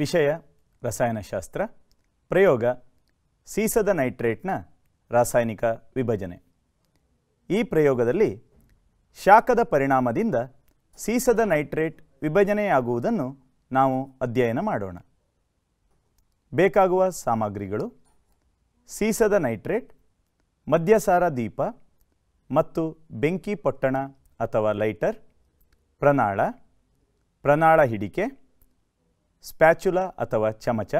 ವಿಷಯ ರಸಾಯನಶಾಸ್ತ್ರ ಪ್ರಯೋಗ ಸೀಸದ ನೈಟ್ರೇಟ್ನ ರಾಸಾಯನಿಕ ವಿಭಜನೆ ಈ ಪ್ರಯೋಗದಲ್ಲಿ ಶಾಖದ ಪರಿಣಾಮದಿಂದ ಸೀಸದ ನೈಟ್ರೇಟ್ ವಿಭಜನೆಯಾಗುವುದನ್ನು ನಾವು ಅಧ್ಯಯನ ಮಾಡೋಣ ಬೇಕಾಗುವ ಸಾಮಗ್ರಿಗಳು ಸೀಸದ ನೈಟ್ರೇಟ್ ಮದ್ಯಸಾರ ದೀಪ ಮತ್ತು ಬೆಂಕಿ ಪೊಟ್ಟಣ ಅಥವಾ ಲೈಟರ್ ಪ್ರನಾಳ ಪ್ರನಾಳ ಹಿಡಿಕೆ ಸ್ಪ್ಯಾಚುಲಾ ಅಥವಾ ಚಮಚ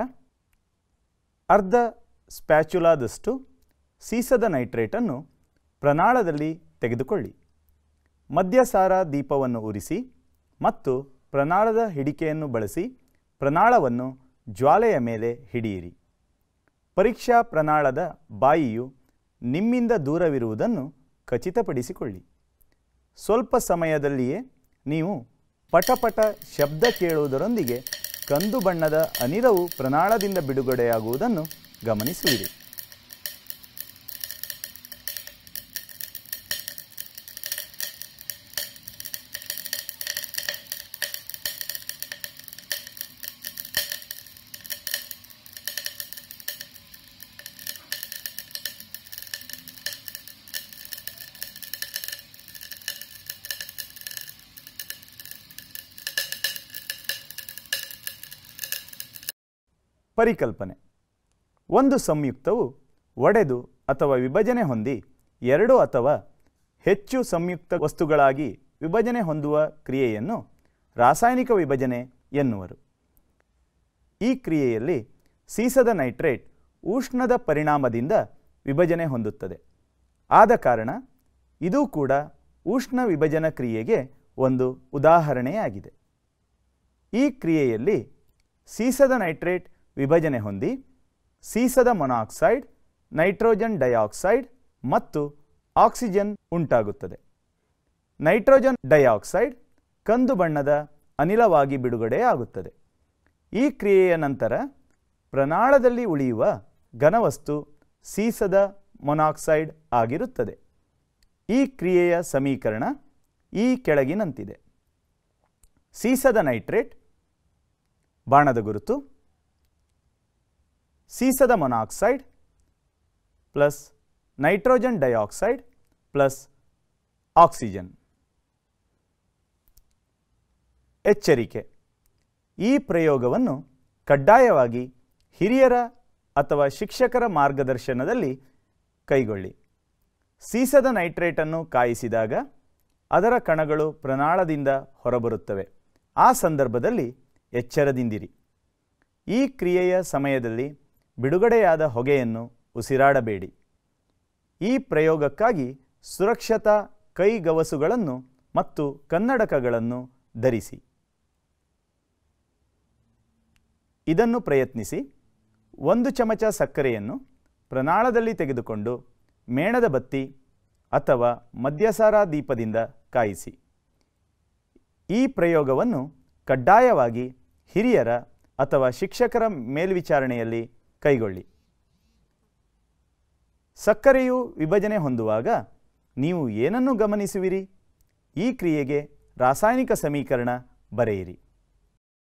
ಅರ್ಧ ಸ್ಪ್ಯಾಚುಲಾದಷ್ಟು ಸೀಸದ ನೈಟ್ರೇಟನ್ನು ಪ್ರನಾಳದಲ್ಲಿ ತೆಗೆದುಕೊಳ್ಳಿ ಮದ್ಯಸಾರ ದೀಪವನ್ನು ಉರಿಸಿ ಮತ್ತು ಪ್ರನಾಳದ ಹಿಡಿಕೆಯನ್ನು ಬಳಸಿ ಪ್ರನಾಳವನ್ನು ಜ್ವಾಲೆಯ ಮೇಲೆ ಹಿಡಿಯಿರಿ ಪರೀಕ್ಷಾ ಪ್ರನಾಳದ ಬಾಯಿಯು ನಿಮ್ಮಿಂದ ದೂರವಿರುವುದನ್ನು ಖಚಿತಪಡಿಸಿಕೊಳ್ಳಿ ಸ್ವಲ್ಪ ಸಮಯದಲ್ಲಿಯೇ ನೀವು ಪಟಪಟ ಶಬ್ದ ಕೇಳುವುದರೊಂದಿಗೆ ಕಂದು ಬಣ್ಣದ ಅನಿಲವು ಪ್ರನಾಳದಿಂದ ಬಿಡುಗಡೆಯಾಗುವುದನ್ನು ಗಮನಿಸುವಿರಿ ಪರಿಕಲ್ಪನೆ ಒಂದು ಸಂಯುಕ್ತವು ಒಡೆದು ಅಥವಾ ವಿಭಜನೆ ಹೊಂದಿ ಎರಡು ಅಥವಾ ಹೆಚ್ಚು ಸಂಯುಕ್ತ ವಸ್ತುಗಳಾಗಿ ವಿಭಜನೆ ಹೊಂದುವ ಕ್ರಿಯೆಯನ್ನು ರಾಸಾಯನಿಕ ವಿಭಜನೆ ಎನ್ನುವರು ಈ ಕ್ರಿಯೆಯಲ್ಲಿ ಸೀಸದ ನೈಟ್ರೇಟ್ ಉಷ್ಣದ ಪರಿಣಾಮದಿಂದ ವಿಭಜನೆ ಹೊಂದುತ್ತದೆ ಆದ ಕಾರಣ ಇದೂ ಕೂಡ ಉಷ್ಣ ವಿಭಜನ ಕ್ರಿಯೆಗೆ ಒಂದು ಉದಾಹರಣೆಯಾಗಿದೆ ಈ ಕ್ರಿಯೆಯಲ್ಲಿ ಸೀಸದ ನೈಟ್ರೇಟ್ ವಿಭಜನೆ ಹೊಂದಿ ಸೀಸದ ಮೊನಾಕ್ಸೈಡ್ ನೈಟ್ರೋಜನ್ ಡೈಆಕ್ಸೈಡ್ ಮತ್ತು ಆಕ್ಸಿಜನ್ ಉಂಟಾಗುತ್ತದೆ ನೈಟ್ರೋಜನ್ ಡೈಆಕ್ಸೈಡ್ ಕಂದು ಬಣ್ಣದ ಅನಿಲವಾಗಿ ಬಿಡುಗಡೆಯಾಗುತ್ತದೆ ಈ ಕ್ರಿಯೆಯ ನಂತರ ಪ್ರನಾಳದಲ್ಲಿ ಉಳಿಯುವ ಘನವಸ್ತು ಸೀಸದ ಮೊನಾಕ್ಸೈಡ್ ಆಗಿರುತ್ತದೆ ಈ ಕ್ರಿಯೆಯ ಸಮೀಕರಣ ಈ ಕೆಳಗಿನಂತಿದೆ ಸೀಸದ ನೈಟ್ರೇಟ್ ಬಾಣದ ಗುರುತು ಸೀಸದ monoxide plus nitrogen dioxide plus oxygen ಎಚ್ಚರಿಕೆ ಈ ಪ್ರಯೋಗವನ್ನು ಕಡ್ಡಾಯವಾಗಿ ಹಿರಿಯರ ಅಥವಾ ಶಿಕ್ಷಕರ ಮಾರ್ಗದರ್ಶನದಲ್ಲಿ ಕೈಗೊಳ್ಳಿ ಸೀಸದ ನೈಟ್ರೇಟನ್ನು ಕಾಯಿಸಿದಾಗ ಅದರ ಕಣಗಳು ಪ್ರಣಾಳದಿಂದ ಹೊರಬರುತ್ತವೆ ಆ ಸಂದರ್ಭದಲ್ಲಿ ಎಚ್ಚರದಿಂದಿರಿ ಈ ಕ್ರಿಯೆಯ ಸಮಯದಲ್ಲಿ ಬಿಡುಗಡೆಯಾದ ಹೊಗೆಯನ್ನು ಉಸಿರಾಡಬೇಡಿ ಈ ಪ್ರಯೋಗಕ್ಕಾಗಿ ಸುರಕ್ಷತಾ ಕೈಗವಸುಗಳನ್ನು ಮತ್ತು ಕನ್ನಡಕಗಳನ್ನು ಧರಿಸಿ ಇದನ್ನು ಪ್ರಯತ್ನಿಸಿ ಒಂದು ಚಮಚ ಸಕ್ಕರೆಯನ್ನು ಪ್ರನಾಳದಲ್ಲಿ ತೆಗೆದುಕೊಂಡು ಮೇಣದ ಬತ್ತಿ ಅಥವಾ ಮದ್ಯಸಾರ ದೀಪದಿಂದ ಕಾಯಿಸಿ ಈ ಪ್ರಯೋಗವನ್ನು ಕಡ್ಡಾಯವಾಗಿ ಹಿರಿಯರ ಅಥವಾ ಶಿಕ್ಷಕರ ಮೇಲ್ವಿಚಾರಣೆಯಲ್ಲಿ ಕೈಗೊಳ್ಳಿ ಸಕ್ಕರೆಯು ವಿಭಜನೆ ಹೊಂದುವಾಗ ನೀವು ಏನನ್ನು ಗಮನಿಸುವಿರಿ ಈ ಕ್ರಿಯೆಗೆ ರಾಸಾಯನಿಕ ಸಮೀಕರಣ ಬರೆಯಿರಿ